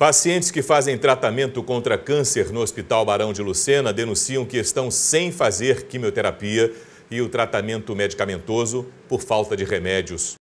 Pacientes que fazem tratamento contra câncer no Hospital Barão de Lucena denunciam que estão sem fazer quimioterapia e o tratamento medicamentoso por falta de remédios.